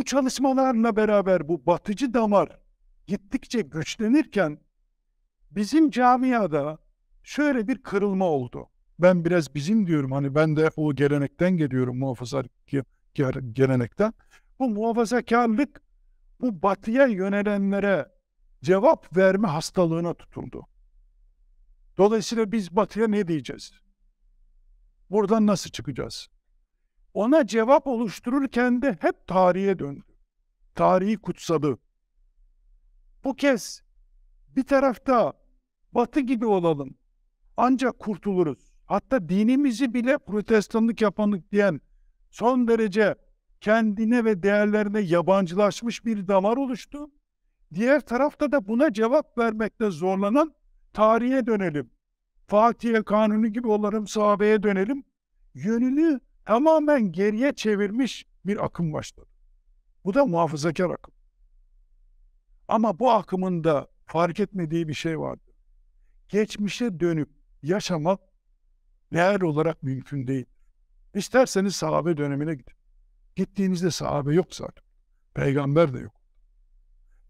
Bu çalışmalarla beraber bu batıcı damar gittikçe güçlenirken bizim camiada şöyle bir kırılma oldu. Ben biraz bizim diyorum hani ben de o gelenekten geliyorum muhafazakar gelenekten. Bu muhafazakarlık bu batıya yönelenlere cevap verme hastalığına tutuldu. Dolayısıyla biz batıya ne diyeceğiz? Buradan nasıl çıkacağız? ona cevap oluştururken de hep tarihe döndü. Tarihi kutsadı. Bu kez bir tarafta batı gibi olalım ancak kurtuluruz. Hatta dinimizi bile protestanlık yapanlık diyen son derece kendine ve değerlerine yabancılaşmış bir damar oluştu. Diğer tarafta da buna cevap vermekte zorlanan tarihe dönelim. Fatih'e kanunu gibi olalım, sahabeye dönelim. Yönünü tamamen geriye çevirmiş bir akım başladı. Bu da muhafazakar akım. Ama bu akımın da fark etmediği bir şey vardı. Geçmişe dönüp yaşamak değer olarak mümkün değil. İsterseniz sahabe dönemine gidin. Gittiğinizde sahabe yok zaten. Peygamber de yok.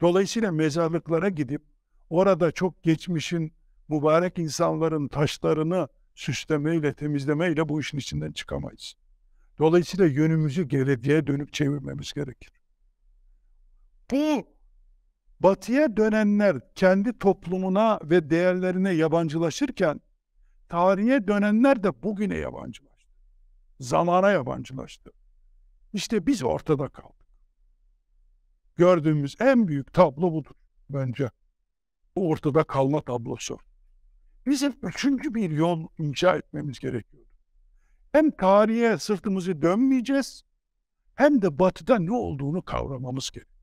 Dolayısıyla mezarlıklara gidip orada çok geçmişin mübarek insanların taşlarını süslemeyle, temizlemeyle bu işin içinden çıkamayız. Dolayısıyla yönümüzü geleceğe dönüp çevirmemiz gerekir. Bu batıya dönenler kendi toplumuna ve değerlerine yabancılaşırken tarihe dönenler de bugüne yabancılaştı. Zamana yabancılaştı. İşte biz ortada kaldık. Gördüğümüz en büyük tablo budur bence. Bu ortada kalma tablosu. Bizim üçüncü bir yol inşa etmemiz gerekiyor hem tarihe sırtımızı dönmeyeceğiz hem de batıda ne olduğunu kavramamız gerekiyor.